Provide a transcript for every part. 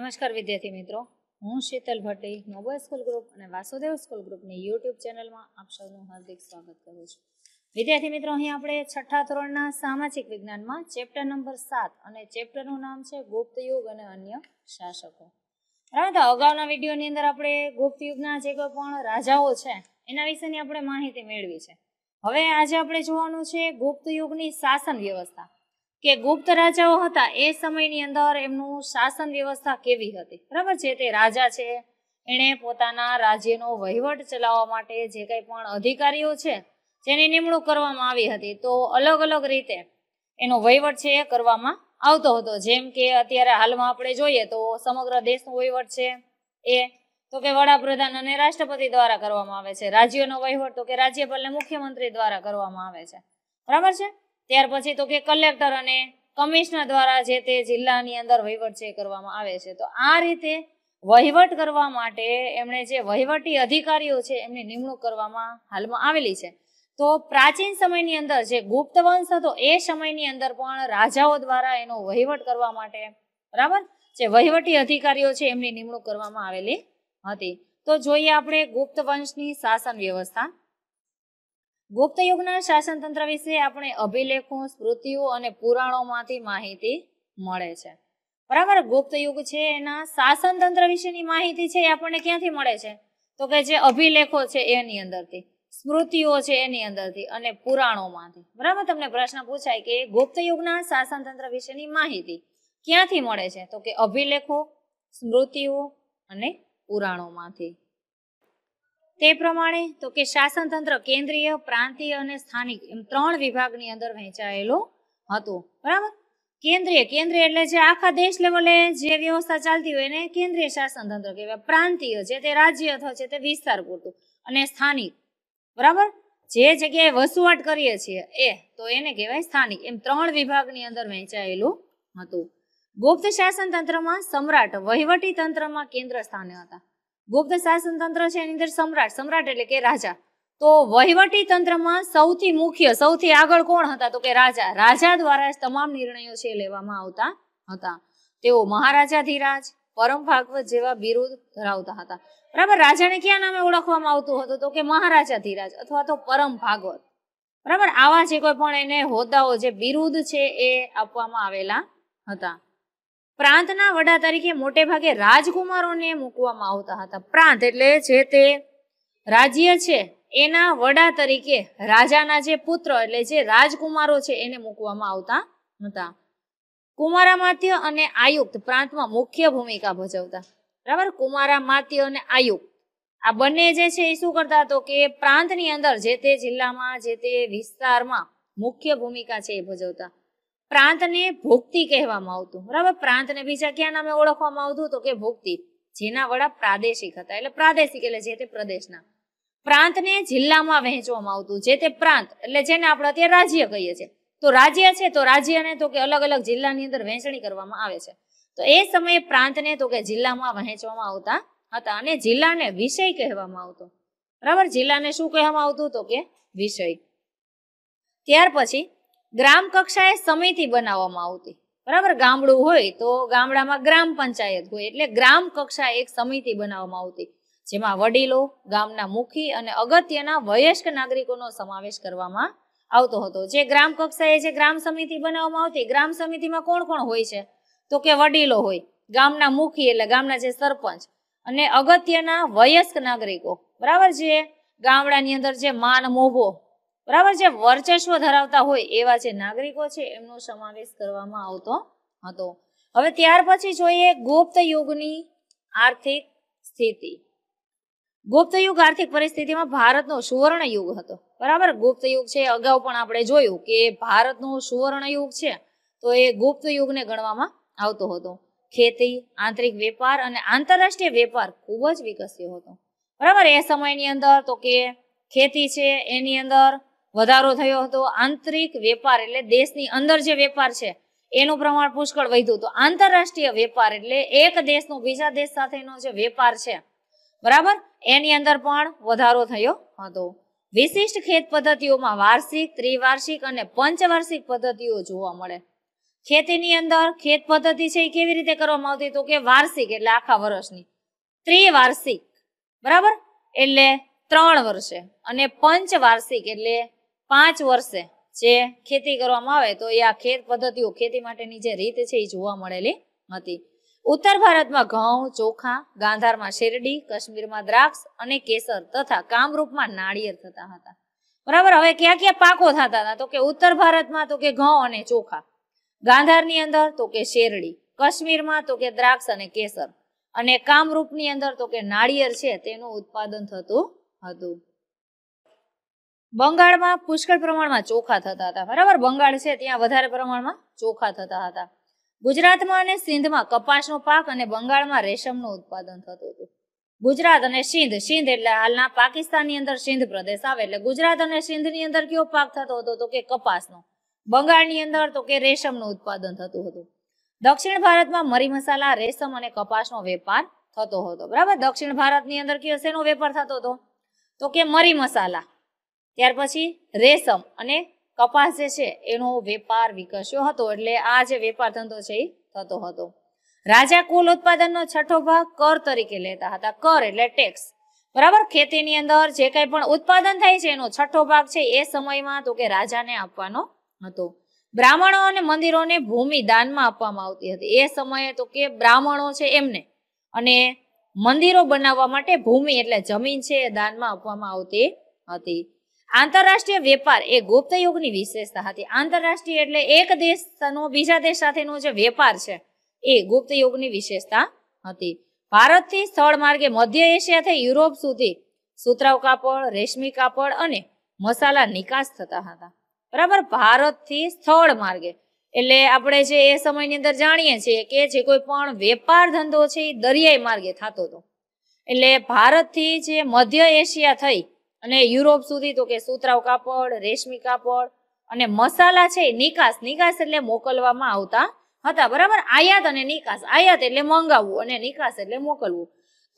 નમસ્કાર વિદ્યાર્થી મિત્રો હું Sheetal Bhatti Noble School Group અને વાસુદેવ સ્કૂલ ગ્રુપની યુટ્યુબ ચેનલમાં આપ સૌનું હાર્દિક સ્વાગત કરું છું વિદ્યાર્થી મિત્રો અહીં આપણે છઠ્ઠા ધોરણના સામાજિક વિજ્ઞાનમાં ચેપ્ટર નંબર સાત અને ચેપ્ટરનું નામ છે ગુપ્ત યુગ અને અન્ય શાસકો બરાબર તો અગાઉના વિડીયોની અંદર આપણે ગુપ્ત યુગના જે કોઈ પણ રાજાઓ છે એના વિશેની આપણે માહિતી મેળવી છે હવે આજે આપણે જોવાનું છે ગુપ્ત યુગની શાસન વ્યવસ્થા કે ગુપ્ત રાજાઓ હતા એ સમયની અંદર એમનું શાસન વ્યવસ્થા કેવી હતી બરાબર છે તે રાજા છે એણે પોતાના રાજ્યનો વહીવટ ચલાવવા માટે જે કંઈ પણ અધિકારીઓ છે જેની નિમણૂક કરવામાં આવી હતી તો અલગ અલગ રીતે એનો વહીવટ છે એ કરવામાં આવતો હતો જેમ કે અત્યારે હાલમાં આપણે જોઈએ તો સમગ્ર દેશનો વહીવટ છે એ તો કે વડાપ્રધાન અને રાષ્ટ્રપતિ દ્વારા કરવામાં આવે છે રાજ્યનો વહીવટ તો કે રાજ્યપાલને મુખ્યમંત્રી દ્વારા કરવામાં આવે છે બરાબર છે ત્યાર પછી તો કે કલેક્ટર અને કમિશનર દ્વારા જે તે જિલ્લાની અંદર વહીવટ છે કરવામાં આવે છે તો આ રીતે વહીવટ કરવા માટે એમણે જે વહીવટી અધિકારીઓ છે એમની નિમણૂક કરવામાં હાલમાં આવેલી છે તો પ્રાચીન સમયની અંદર જે ગુપ્ત વંશ હતો એ સમયની અંદર પણ રાજાઓ દ્વારા એનો વહીવટ કરવા માટે બરાબર જે વહીવટી અધિકારીઓ છે એમની નિમણૂક કરવામાં આવેલી હતી તો જોઈએ આપણે ગુપ્ત વંશની શાસન વ્યવસ્થા ગુપ્ત યુગના શાસનતંત્ર વિશે આપણે અભિલેખો સ્મૃતિઓ અને પુરાણોમાંથી માહિતી મળે છે બરાબર ગુપ્ત યુગ છે એના શાસનતંત્ર વિશેની માહિતી છે એ આપણને ક્યાંથી મળે છે તો કે જે અભિલેખો છે એની અંદરથી સ્મૃતિઓ છે એની અંદરથી અને પુરાણોમાંથી બરાબર તમને પ્રશ્ન પૂછાય કે ગુપ્ત યુગના શાસનતંત્ર વિશેની માહિતી ક્યાંથી મળે છે તો કે અભિલેખો સ્મૃતિઓ અને પુરાણોમાંથી તે પ્રમાણે તો કે શાસન તંત્ર કેન્દ્રીય પ્રાંતીય અને સ્થાનિક એમ ત્રણ વિભાગની અંદર વહેંચાયેલું હતું બરાબર કેન્દ્રીય કેન્દ્રીય એટલે જે આખા દેશ લેવલે જે વ્યવસ્થા ચાલતી હોય એને કેન્દ્રીય શાસન તંત્ર કહેવાય પ્રાંતીય જે તે રાજ્ય અથવા છે તે વિસ્તાર પૂરતું અને સ્થાનિક બરાબર જે જગ્યાએ વસવાટ કરીએ છીએ એ તો એને કહેવાય સ્થાનિક એમ ત્રણ વિભાગની અંદર વહેંચાયેલું હતું ગુપ્ત શાસન તંત્રમાં સમ્રાટ વહીવટી તંત્રમાં કેન્દ્ર સ્થાને હતા ગુપ્ત શાસન તંત્ર છે એની અંદર સમ્રાટ સમ્રાટ એટલે કે રાજા તો વહીવટી તંત્રમાં સૌથી મુખ્ય સૌથી આગળ કોણ હતા તો કે રાજા રાજા દ્વારા જ તમામ નિર્ણયો છે લેવામાં આવતા હતા તેઓ મહારાજા મહારાજાધિરાજ પરમ ભાગવત જેવા બિરુદ ધરાવતા હતા બરાબર રાજાને ક્યાં નામે ઓળખવામાં આવતું હતું તો કે મહારાજાધિરાજ અથવા તો પરમ ભાગવત બરાબર આવા જે કોઈ પણ એને હોદ્દાઓ જે બિરુદ છે એ આપવામાં આવેલા હતા પ્રાંતના વડા તરીકે મોટે ભાગે રાજકુમારોને મૂકવામાં આવતા હતા પ્રાંત એટલે જે તે રાજ્ય છે એના વડા તરીકે રાજાના જે પુત્ર એટલે જે રાજકુમારો છે એને મૂકવામાં આવતા હતા કુમારામાત્ય અને આયુક્ત પ્રાંતમાં મુખ્ય ભૂમિકા ભજવતા બરાબર કુમારામાત્ય અને આયુક્ત આ બંને જે છે એ શું કરતા હતો કે પ્રાંતની અંદર જે તે જિલ્લામાં જે તે વિસ્તારમાં મુખ્ય ભૂમિકા છે એ ભજવતા પ્રાંતને ભોગતી કહેવામાં આવતું બરાબર પ્રાંતને બીજા ક્યાં નામે ઓળખવામાં આવતું તો કે ભોગતી જેના વડા પ્રાદેશિક હતા એટલે પ્રાદેશિક એટલે જે તે પ્રદેશના પ્રાંતને જિલ્લામાં વહેંચવામાં આવતું જે તે પ્રાંત એટલે જેને આપણે અત્યારે રાજ્ય કહીએ છીએ તો રાજ્ય છે તો રાજ્યને તો કે અલગ અલગ જિલ્લાની અંદર વહેંચણી કરવામાં આવે છે તો એ સમયે પ્રાંતને તો કે જિલ્લામાં વહેંચવામાં આવતા હતા અને જિલ્લાને વિષય કહેવામાં આવતો બરાબર જિલ્લાને શું કહેવામાં આવતું તો કે વિષય ત્યાર પછી ગ્રામ કક્ષાએ સમિતિ બનાવવામાં આવતી બરાબર ગામડું હોય તો ગામડામાં ગ્રામ પંચાયત હોય એટલે ગ્રામ કક્ષા એક સમિતિ બનાવવામાં આવતી જેમાં વડીલો ગામના મુખી અને અગત્યના વયસ્ક નાગરિકોનો સમાવેશ કરવામાં આવતો હતો જે ગ્રામ કક્ષાએ જે ગ્રામ સમિતિ બનાવવામાં આવતી ગ્રામ સમિતિમાં કોણ કોણ હોય છે તો કે વડીલો હોય ગામના મુખી એટલે ગામના જે સરપંચ અને અગત્યના વયસ્ક નાગરિકો બરાબર જે ગામડાની અંદર જે માન મોભો બરાબર જે વર્ચસ્વ ધરાવતા હોય એવા જે નાગરિકો છે એમનો સમાવેશ કરવામાં આવતો હતો હવે ત્યાર પછી જોઈએ ગુપ્ત યુગની આર્થિક સ્થિતિ ગુપ્ત યુગ આર્થિક પરિસ્થિતિમાં ભારતનો સુવર્ણ યુગ હતો બરાબર ગુપ્ત યુગ છે અગાઉ પણ આપણે જોયું કે ભારતનો સુવર્ણ યુગ છે તો એ ગુપ્ત યુગને ગણવામાં આવતો હતો ખેતી આંતરિક વેપાર અને આંતરરાષ્ટ્રીય વેપાર ખૂબ જ વિકસ્યો હતો બરાબર એ સમયની અંદર તો કે ખેતી છે એની અંદર વધારો થયો હતો આંતરિક વેપાર એટલે દેશની અંદર જે વેપાર છે એનું પ્રમાણ પુષ્કળ વધ્યું હતું આંતરરાષ્ટ્રીય વેપાર એટલે એક દેશનો બીજા દેશ સાથેનો જે વેપાર છે બરાબર એની અંદર પણ વધારો થયો હતો વિશિષ્ટ ખેત પદ્ધતિઓમાં વાર્ષિક ત્રિવાર્ષિક અને પંચવાર્ષિક પદ્ધતિઓ જોવા મળે ખેતીની અંદર ખેત પદ્ધતિ છે એ કેવી રીતે કરવામાં આવતી તો કે વાર્ષિક એટલે આખા વર્ષની ત્રિવાર્ષિક બરાબર એટલે ત્રણ વર્ષે અને પંચવાર્ષિક એટલે પાંચ વર્ષે જે ખેતી કરવામાં આવે તો એ આ ખેત પદ્ધતિઓ ખેતી માટેની જે રીત છે એ જોવા મળેલી હતી ઉત્તર ભારતમાં ઘઉં ચોખા ગાંધારમાં શેરડી કાશ્મીરમાં દ્રાક્ષ અને કેસર તથા કામરૂપમાં નાળિયેર થતા હતા બરાબર હવે ક્યાં ક્યાં પાકો થતા હતા તો કે ઉત્તર ભારતમાં તો કે ઘઉં અને ચોખા ગાંધારની અંદર તો કે શેરડી કાશ્મીરમાં તો કે દ્રાક્ષ અને કેસર અને કામરૂપની અંદર તો કે નાળિયેર છે તેનું ઉત્પાદન થતું હતું બંગાળમાં પુષ્કળ પ્રમાણમાં ચોખા થતા હતા બરાબર બંગાળ છે ત્યાં વધારે પ્રમાણમાં ચોખા થતા હતા ગુજરાતમાં અને સિંધમાં કપાસનો પાક અને બંગાળમાં રેશમનું ઉત્પાદન થતું હતું ગુજરાત અને સિંધ સિંધ એટલે હાલના પાકિસ્તાનની અંદર સિંધ પ્રદેશ આવે એટલે ગુજરાત અને સિંધની અંદર કયો પાક થતો હતો તો કે કપાસનો બંગાળની અંદર તો કે રેશમનું ઉત્પાદન થતું હતું દક્ષિણ ભારતમાં મરી મસાલા રેશમ અને કપાસનો વેપાર થતો હતો બરાબર દક્ષિણ ભારતની અંદર કયો શેનો વેપાર થતો હતો તો કે મરી મસાલા ત્યાર પછી રેશમ અને કપાસ જે છે એનો વેપાર વિકસ્યો હતો એટલે આ જે વેપાર ધંધો છે એ થતો હતો રાજા કુલ ઉત્પાદનનો છઠ્ઠો ભાગ કર તરીકે લેતા હતા કર એટલે ટેક્સ બરાબર ખેતીની અંદર જે કંઈ પણ ઉત્પાદન થાય છે એનો છઠ્ઠો ભાગ છે એ સમયમાં તો કે રાજાને આપવાનો હતો બ્રાહ્મણો અને મંદિરોને ભૂમિ દાનમાં આપવામાં આવતી હતી એ સમયે તો કે બ્રાહ્મણો છે એમને અને મંદિરો બનાવવા માટે ભૂમિ એટલે જમીન છે એ દાનમાં આપવામાં આવતી હતી આંતરરાષ્ટ્રીય વેપાર એ ગુપ્ત યુગની વિશેષતા હતી આંતરરાષ્ટ્રીય એટલે એક દેશનો બીજા દેશ સાથેનો જે વેપાર છે એ ગુપ્ત યુગની વિશેષતા હતી ભારતથી સ્થળ માર્ગે મધ્ય એશિયાથી યુરોપ સુધી સુતરાવ કાપડ રેશમી કાપડ અને મસાલા નિકાસ થતા હતા બરાબર ભારતથી સ્થળ માર્ગે એટલે આપણે જે એ સમયની અંદર જાણીએ છીએ કે જે કોઈ પણ વેપાર ધંધો છે એ દરિયાઈ માર્ગે થતો હતો એટલે ભારતથી જે મધ્ય એશિયા થઈ અને યુરોપ સુધી તો કે સુતરાઉ કાપડ રેશમી કાપડ અને મસાલા છે નિકાસ નિકાસ એટલે મોકલવામાં આવતા હતા બરાબર આયાત અને નિકાસ આયાત એટલે મંગાવવું અને નિકાસ એટલે મોકલવું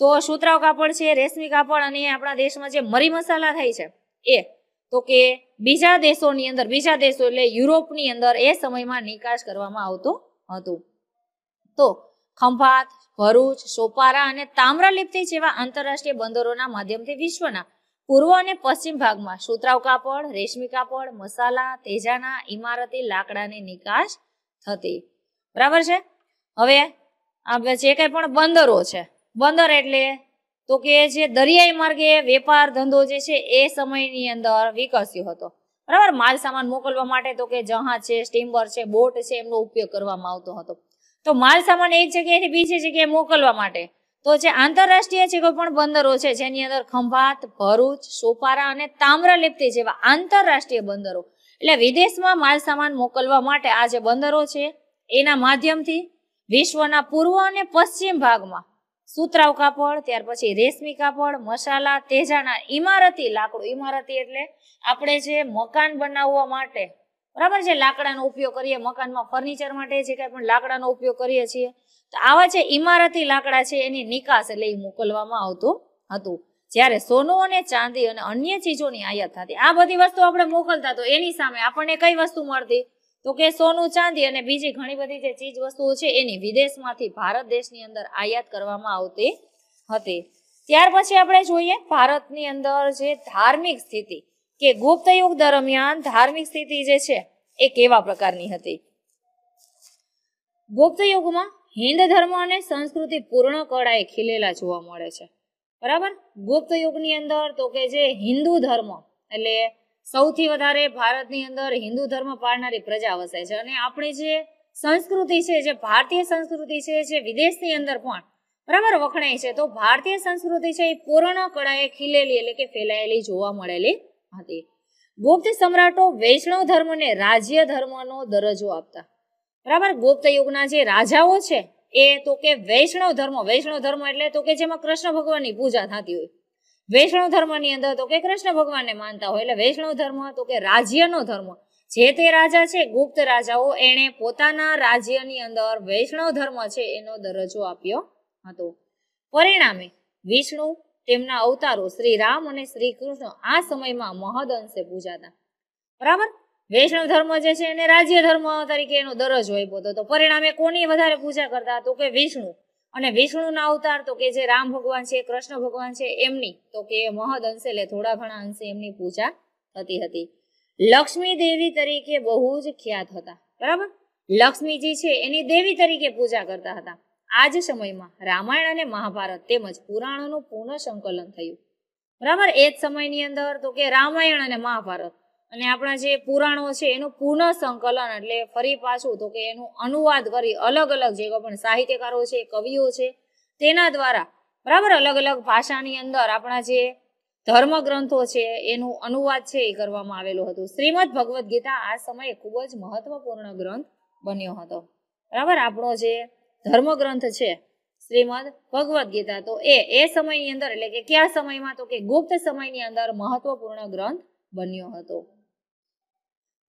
તો સુતરાઉ કાપડ છે રેશમી કાપડ અને આપણા દેશમાં જે મરી મસાલા થાય છે એ તો કે બીજા દેશોની અંદર બીજા દેશો એટલે યુરોપની અંદર એ સમયમાં નિકાસ કરવામાં આવતો હતો તો ખંભાત ભરૂચ સોપારા અને તામ્રલિપ્તિ જેવા આંતરરાષ્ટ્રીય બંદરોના માધ્યમથી વિશ્વના પૂર્વ અને પશ્ચિમ ભાગમાં સુતરાવ કાપડ રેશમી કાપડ મસાલા તેજાના ઇમારતી લાકડાની નિકાસ થતી બરાબર છે હવે આપણે જે કંઈ પણ બંદરો છે બંદર એટલે તો કે જે દરિયાઈ માર્ગે વેપાર ધંધો જે છે એ સમયની અંદર વિકસ્યો હતો બરાબર માલ સામાન મોકલવા માટે તો કે જહાજ છે સ્ટીમર છે બોટ છે એમનો ઉપયોગ કરવામાં આવતો હતો તો માલ સામાન એક જગ્યાએથી બીજી જગ્યાએ મોકલવા માટે તો જે આંતરરાષ્ટ્રીય જે કોઈ પણ બંદરો છે જેની અંદર ખંભાત ભરૂચ સોપારા અને તામ્રલિપ્તિ જેવા આંતરરાષ્ટ્રીય બંદરો એટલે વિદેશમાં માલ સામાન મોકલવા માટે આ જે બંદરો છે એના માધ્યમથી વિશ્વના પૂર્વ અને પશ્ચિમ ભાગમાં સુતરાવ કાપડ ત્યાર પછી રેશમી કાપડ મસાલા તેજાના ઇમારતી લાકડું ઇમારતી એટલે આપણે જે મકાન બનાવવા માટે બરાબર છે લાકડાનો ઉપયોગ કરીએ મકાનમાં ફર્નિચર માટે જે કાંઈ પણ લાકડાનો ઉપયોગ કરીએ છીએ આવા જે ઇમારતી લાકડા છે એની નિકાસ એટલે એ મોકલવામાં આવતું હતું જ્યારે સોનું અને ચાંદી અને અન્ય ચીજોની આયાત થતી આ બધી વસ્તુ આપણે મોકલતા તો એની સામે આપણને કઈ વસ્તુ મળતી તો કે સોનું ચાંદી અને બીજી ઘણી બધી જે ચીજ વસ્તુઓ છે એની વિદેશમાંથી ભારત દેશની અંદર આયાત કરવામાં આવતી હતી ત્યાર પછી આપણે જોઈએ ભારતની અંદર જે ધાર્મિક સ્થિતિ કે ગુપ્ત યુગ દરમિયાન ધાર્મિક સ્થિતિ જે છે એ કેવા પ્રકારની હતી ગુપ્ત યુગમાં હિન્દ ધર્મ અને સંસ્કૃતિ પૂર્ણ કળાએ ખીલેલા જોવા મળે છે બરાબર ગુપ્ત યુગની અંદર તો કે જે હિન્દુ ધર્મ એટલે સૌથી વધારે ભારતની અંદર હિન્દુ ધર્મ પાળનારી પ્રજા વસે છે અને આપણી જે સંસ્કૃતિ છે જે ભારતીય સંસ્કૃતિ છે જે વિદેશની અંદર પણ બરાબર વખણાય છે તો ભારતીય સંસ્કૃતિ છે એ પૂર્ણ કળાએ ખીલેલી એટલે કે ફેલાયેલી જોવા મળેલી હતી ગુપ્ત સમ્રાટો વૈષ્ણવ ધર્મને રાજ્ય ધર્મનો દરજ્જો આપતા બરાબર ગુપ્ત યુગના જે રાજાઓ છે એ તો કે વૈષ્ણવ ધર્મ વૈષ્ણવ ધર્મ એટલે તો કે જેમાં કૃષ્ણ ભગવાનની પૂજા થતી હોય વૈષ્ણવ ધર્મની અંદર તો કે કૃષ્ણ ભગવાનને માનતા હોય એટલે વૈષ્ણવ ધર્મ તો કે રાજ્યનો ધર્મ જે તે રાજા છે ગુપ્ત રાજાઓ એણે પોતાના રાજ્યની અંદર વૈષ્ણવ ધર્મ છે એનો દરજ્જો આપ્યો હતો પરિણામે વિષ્ણુ તેમના અવતારો શ્રી રામ અને શ્રી કૃષ્ણ આ સમયમાં મહદ અંશે પૂજાતા બરાબર વૈષ્ણવ ધર્મ જે છે એને રાજ્ય ધર્મ તરીકે એનો દરજ્જો આપ્યો હતો તો પરિણામે કોની વધારે પૂજા કરતા તો કે વિષ્ણુ અને વિષ્ણુના અવતાર તો કે જે રામ ભગવાન છે કૃષ્ણ ભગવાન છે એમની તો કે મહદ અંશે લે થોડા ઘણા અંશે એમની પૂજા થતી હતી લક્ષ્મી દેવી તરીકે બહુ જ ખ્યાત હતા બરાબર લક્ષ્મીજી છે એની દેવી તરીકે પૂજા કરતા હતા આ જ સમયમાં રામાયણ અને મહાભારત તેમજ પુરાણોનું પુનઃ સંકલન થયું બરાબર એ જ સમયની અંદર તો કે રામાયણ અને મહાભારત અને આપણા જે પુરાણો છે એનું પુનઃ સંકલન એટલે ફરી પાછું તો કે એનું અનુવાદ કરી અલગ અલગ જે પણ સાહિત્યકારો છે કવિઓ છે તેના દ્વારા બરાબર અલગ અલગ ભાષાની અંદર આપણા જે ધર્મગ્રંથો છે એનું અનુવાદ છે એ કરવામાં આવેલો હતો શ્રીમદ ભગવદ્ ગીતા આ સમયે ખૂબ જ મહત્વપૂર્ણ ગ્રંથ બન્યો હતો બરાબર આપણો જે ધર્મગ્રંથ છે શ્રીમદ ભગવદ્ ગીતા તો એ એ સમયની અંદર એટલે કે કયા સમયમાં તો કે ગુપ્ત સમયની અંદર મહત્વપૂર્ણ ગ્રંથ બન્યો હતો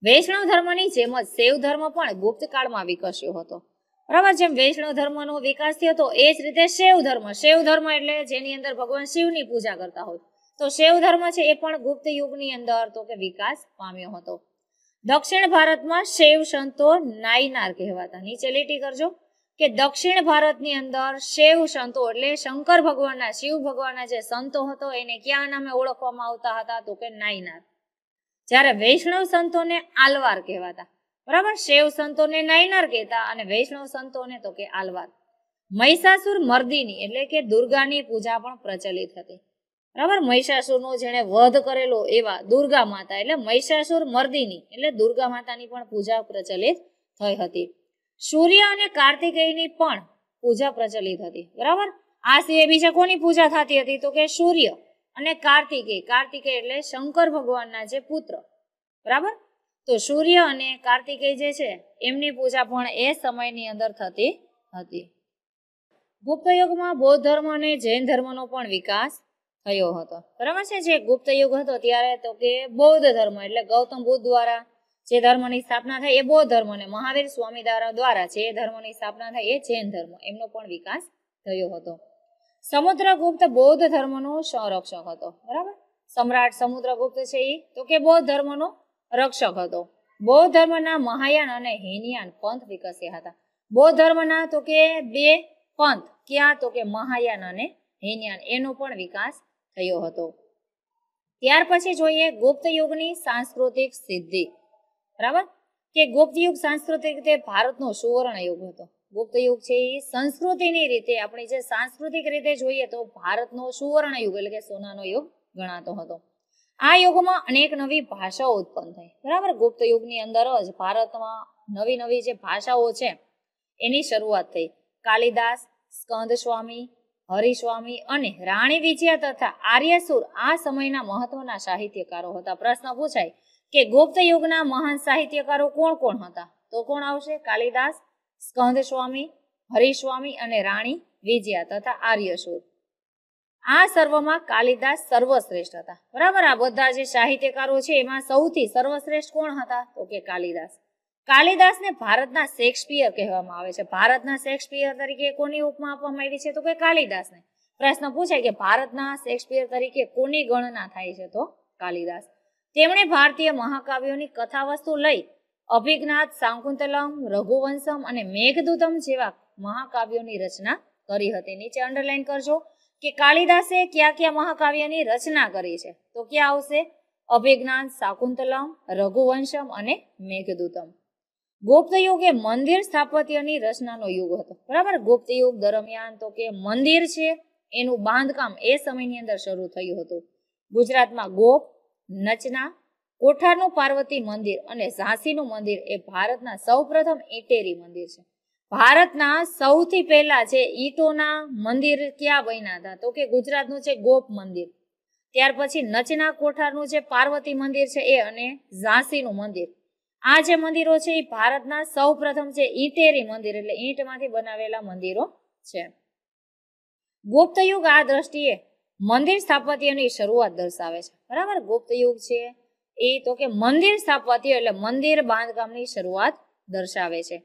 વૈષ્ણવ ધર્મની જેમ જ શૈવ ધર્મ પણ ગુપ્ત કાળમાં વિકસ્યો હતો બરાબર જેમ વૈષ્ણવ ધર્મનો વિકાસ થયો હતો એ જ રીતે શૈવ ધર્મ શૈવ ધર્મ એટલે જેની અંદર ભગવાન શિવની પૂજા કરતા હોય તો શૈવ ધર્મ છે એ પણ ગુપ્ત યુગની અંદર તો કે વિકાસ પામ્યો હતો દક્ષિણ ભારતમાં શૈવ સંતો નાયનાર કહેવાતા નીચે લીટી કરજો કે દક્ષિણ ભારતની અંદર શૈવ સંતો એટલે શંકર ભગવાનના શિવ ભગવાનના જે સંતો હતો એને ક્યાં નામે ઓળખવામાં આવતા હતા તો કે નાયનાર જ્યારે વૈષ્ણવ સંતોને આલવાર કહેવાતા બરાબર શૈવ સંતોને નાયનાર કહેતા અને વૈષ્ણવ સંતોને તો કે આલવાર મહિષાસુર મર્દીની એટલે કે દુર્ગાની પૂજા પણ પ્રચલિત હતી બરાબર મહિષાસુરનો જેણે વધ કરેલો એવા દુર્ગા માતા એટલે મહિષાસુર મર્દીની એટલે દુર્ગા માતાની પણ પૂજા પ્રચલિત થઈ હતી સૂર્ય અને કાર્તિકેયની પણ પૂજા પ્રચલિત હતી બરાબર આ સિવાય બીજા કોની પૂજા થતી હતી તો કે સૂર્ય અને કાર્તિકેય કાર્તિકેય એટલે શંકર ભગવાનના જે પુત્ર બરાબર તો સૂર્ય અને કાર્તિકેય જે છે એમની પૂજા પણ એ સમયની અંદર થતી હતી ગુપ્ત યુગમાં બૌદ્ધ ધર્મ અને જૈન ધર્મનો પણ વિકાસ થયો હતો બરાબર છે જે ગુપ્ત યુગ હતો ત્યારે તો કે બૌદ્ધ ધર્મ એટલે ગૌતમ બુદ્ધ દ્વારા જે ધર્મની સ્થાપના થાય એ બૌદ્ધ ધર્મ અને મહાવીર સ્વામી દ્વારા જે ધર્મની સ્થાપના થાય એ જૈન ધર્મ એમનો પણ વિકાસ થયો હતો સમુદ્રગુપ્ત બૌદ્ધ ધર્મનો સંરક્ષક હતો બરાબર સમ્રાટ સમુદ્રગુપ્ત છે એ તો કે બૌદ્ધ ધર્મનો રક્ષક હતો બૌદ્ધ ધર્મના મહાયાન અને હેનિયાન પંથ વિકસ્યા હતા બૌદ્ધ ધર્મના તો કે બે પંથ ક્યાં તો કે મહાયાન અને હેનિયાન એનો પણ વિકાસ થયો હતો ત્યાર પછી જોઈએ ગુપ્ત યુગની સાંસ્કૃતિક સિદ્ધિ બરાબર કે ગુપ્ત યુગ સાંસ્કૃતિક રીતે ભારતનો સુવર્ણ યુગ હતો ગુપ્તયુગ છે એ સંસ્કૃતિની રીતે આપણે જે સાંસ્કૃતિક રીતે જોઈએ તો ભારતનો સુવર્ણ યુગ એટલે કે સોનાનો યુગ ગણાતો હતો આ યુગમાં અનેક નવી ભાષાઓ ઉત્પન્ન થઈ બરાબર ગુપ્ત યુગની અંદર જ ભારતમાં નવી નવી જે ભાષાઓ છે એની શરૂઆત થઈ કાલિદાસ સ્કંદ સ્વામી હરિસ્વામી અને રાણી વિજયા તથા આર્યસુર આ સમયના મહત્વના સાહિત્યકારો હતા પ્રશ્ન પૂછાય કે ગુપ્ત યુગના મહાન સાહિત્યકારો કોણ કોણ હતા તો કોણ આવશે કાલિદાસ સ્કંદ સ્વામી હરિસ્વામી અને રાણી વિજયા તથા આર્યસૂર આ સર્વમાં કાલિદાસ સર્વશ્રેષ્ઠ હતા બરાબર આ બધા જે સાહિત્યકારો છે એમાં સૌથી સર્વશ્રેષ્ઠ કોણ હતા તો કે કાલિદાસ કાલિદાસને ભારતના શેક્સપિયર કહેવામાં આવે છે ભારતના શેક્સપિયર તરીકે કોની ઉપમા આપવામાં આવી છે તો કે કાલિદાસને પ્રશ્ન પૂછાય કે ભારતના શેક્સપિયર તરીકે કોની ગણના થાય છે તો કાલિદાસ તેમણે ભારતીય મહાકાવ્યોની કથા વસ્તુ લઈ અભિજ્ઞાત સાંકુંતલમ રઘુવંશમ અને મેઘદૂતમ જેવા મહાકાવ્યોની રચના કરી હતી નીચે અંડરલાઈન કરજો કે કાળિદાસે કયા કયા મહાકાવ્યની રચના કરી છે તો ક્યાં આવશે અભિજ્ઞાન શાકુંતલમ રઘુવંશમ અને મેઘદૂતમ ગુપ્ત યુગ એ મંદિર સ્થાપત્યની રચનાનો યુગ હતો બરાબર ગુપ્ત યુગ દરમિયાન તો કે મંદિર છે એનું બાંધકામ એ સમયની અંદર શરૂ થયું હતું ગુજરાતમાં ગોપ નચના કોઠારનું પાર્વતી મંદિર અને ઝાંસીનું મંદિર એ ભારતના સૌપ્રથમ ઈટેરી મંદિર છે ભારતના સૌથી પહેલા જે ઈટોના મંદિર ક્યાં બન્યા હતા તો કે ગુજરાતનું છે ગોપ મંદિર ત્યાર પછી નચના કોઠારનું જે પાર્વતી મંદિર છે એ અને ઝાંસીનું મંદિર આ જે મંદિરો છે એ ભારતના સૌપ્રથમ છે ઈટેરી મંદિર એટલે ઈંટમાંથી બનાવેલા મંદિરો છે ગુપ્ત યુગ આ દ્રષ્ટિએ મંદિર સ્થાપત્યની શરૂઆત દર્શાવે છે બરાબર ગુપ્ત યુગ છે એ તો કે મંદિર સ્થાપવાથી એટલે મંદિર બાંધકામની શરૂઆત દર્શાવે છે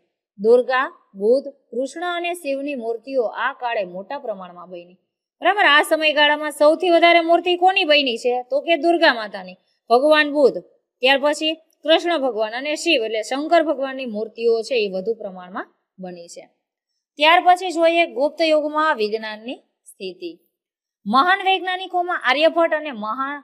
દુર્ગા બુદ્ધ કૃષ્ણ અને શિવની મૂર્તિઓ આ કાળે મોટા પ્રમાણમાં બની બરાબર આ સમયગાળામાં સૌથી વધારે મૂર્તિ કોની બની છે તો કે દુર્ગા માતાની ભગવાન બુદ્ધ ત્યાર પછી કૃષ્ણ ભગવાન અને શિવ એટલે શંકર ભગવાનની મૂર્તિઓ છે એ વધુ પ્રમાણમાં બની છે ત્યાર પછી જોઈએ ગુપ્ત યુગમાં વિજ્ઞાનની સ્થિતિ મહાન વૈજ્ઞાનિકોમાં આર્યભટ્ટ અને મહાન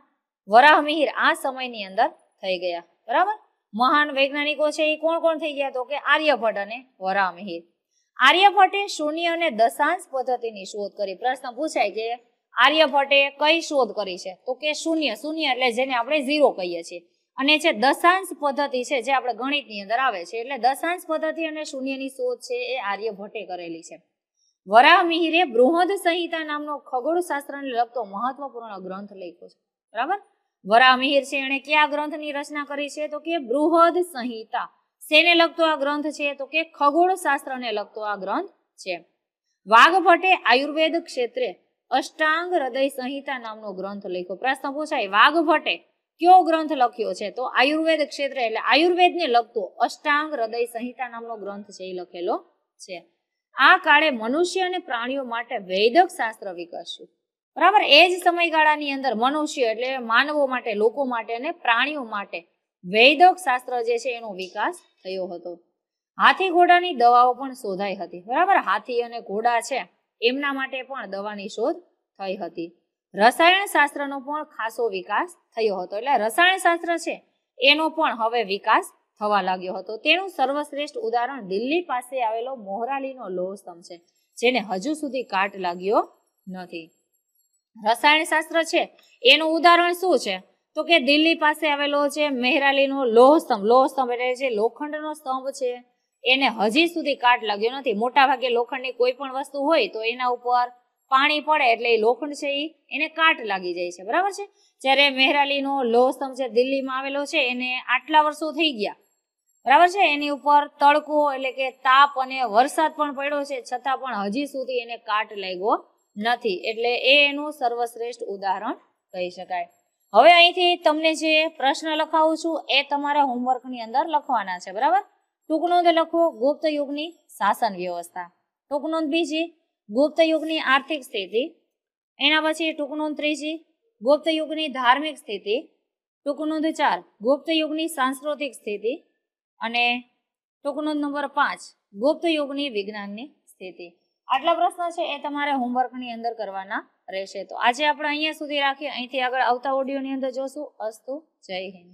વરાહમિહિર આ સમયની અંદર થઈ ગયા બરાબર મહાન વૈજ્ઞાનિકો છે એ કોણ કોણ થઈ ગયા તો કે આર્યભટ્ટ અને વરાહમિહિર આર્યભટ્ટે શૂન્ય અને દશાંશ પદ્ધતિની શોધ કરી પ્રશ્ન પૂછાય કે આર્યભટ્ટે કઈ શોધ કરી છે તો કે શૂન્ય શૂન્ય એટલે જેને આપણે ઝીરો કહીએ છીએ અને જે દશાંશ પદ્ધતિ છે જે આપણે ગણિતની અંદર આવે છે એટલે દશાંશ પદ્ધતિ અને શૂન્યની શોધ છે એ આર્યભટ્ટે કરેલી છે વરાહમિહિરે બૃહદ સંહિતા નામનો ખગોળશાસ્ત્રને લગતો મહત્વપૂર્ણ ગ્રંથ લખ્યો છે બરાબર વરામિહિર છે એણે કયા ગ્રંથની રચના કરી છે તો કે બૃહદ સંહિતા શેને લગતો આ ગ્રંથ છે તો કે ખગોળ શાસ્ત્રને લગતો આ ગ્રંથ છે વાઘભટ્ટે આયુર્વેદ ક્ષેત્રે અષ્ટાંગ હૃદય સંહિતા નામનો ગ્રંથ લખ્યો પ્રશ્ન પૂછાય વાઘભટ્ટે કયો ગ્રંથ લખ્યો છે તો આયુર્વેદ ક્ષેત્રે એટલે આયુર્વેદને લગતો અષ્ટાંગ હૃદય સંહિતા નામનો ગ્રંથ છે એ લખેલો છે આ કાળે મનુષ્ય અને પ્રાણીઓ માટે વૈદક શાસ્ત્ર વિકસ્યું બરાબર એ જ સમયગાળાની અંદર મનુષ્ય એટલે માનવો માટે લોકો માટે અને પ્રાણીઓ માટે વૈદક શાસ્ત્ર જે છે એનો વિકાસ થયો હતો હાથી ઘોડાની દવાઓ પણ શોધાઈ હતી બરાબર હાથી અને ઘોડા છે એમના માટે પણ દવાની શોધ થઈ હતી રસાયણ શાસ્ત્રનો પણ ખાસો વિકાસ થયો હતો એટલે રસાયણ શાસ્ત્ર છે એનો પણ હવે વિકાસ થવા લાગ્યો હતો તેનું સર્વશ્રેષ્ઠ ઉદાહરણ દિલ્હી પાસે આવેલો મોહરાલીનો લોહ સ્તંભ છે જેને હજુ સુધી કાટ લાગ્યો નથી રસાયણશાસ્ત્ર છે એનું ઉદાહરણ શું છે તો કે દિલ્હી પાસે આવેલો છે મહેરાલીનો લોહ સ્તંભ લોહ એટલે જે લોખંડનો સ્તંભ છે એને હજી સુધી કાટ લાગ્યો નથી મોટા ભાગે લોખંડની કોઈ પણ વસ્તુ હોય તો એના ઉપર પાણી પડે એટલે એ લોખંડ છે એ એને કાટ લાગી જાય છે બરાબર છે જ્યારે મહેરાલીનો લોહ સ્તંભ છે દિલ્હીમાં આવેલો છે એને આટલા વર્ષો થઈ ગયા બરાબર છે એની ઉપર તડકો એટલે કે તાપ અને વરસાદ પણ પડ્યો છે છતાં પણ હજી સુધી એને કાટ લાગ્યો નથી એટલે એ એનું સર્વશ્રેષ્ઠ ઉદાહરણ કહી શકાય હવે અહીંથી તમને જે પ્રશ્ન લખાવું છું એ તમારા હોમવર્કની અંદર લખવાના છે બરાબર ટૂંક નોંધ લખો ગુપ્ત યુગની શાસન વ્યવસ્થા ટૂંક બીજી ગુપ્ત યુગની આર્થિક સ્થિતિ એના પછી ટૂંક ત્રીજી ગુપ્ત યુગની ધાર્મિક સ્થિતિ ટૂંક નોંધ ચાર ગુપ્ત યુગની સાંસ્કૃતિક સ્થિતિ અને ટૂંક નોંધ નંબર પાંચ ગુપ્ત યુગની વિજ્ઞાનની સ્થિતિ આટલા પ્રશ્ન છે એ તમારે હોમવર્કની અંદર કરવાના રહેશે તો આજે આપણે અહીંયા સુધી રાખીએ અહીંથી આગળ આવતા ઓડિયોની અંદર જોશું અસ્તુ જય હિન્દ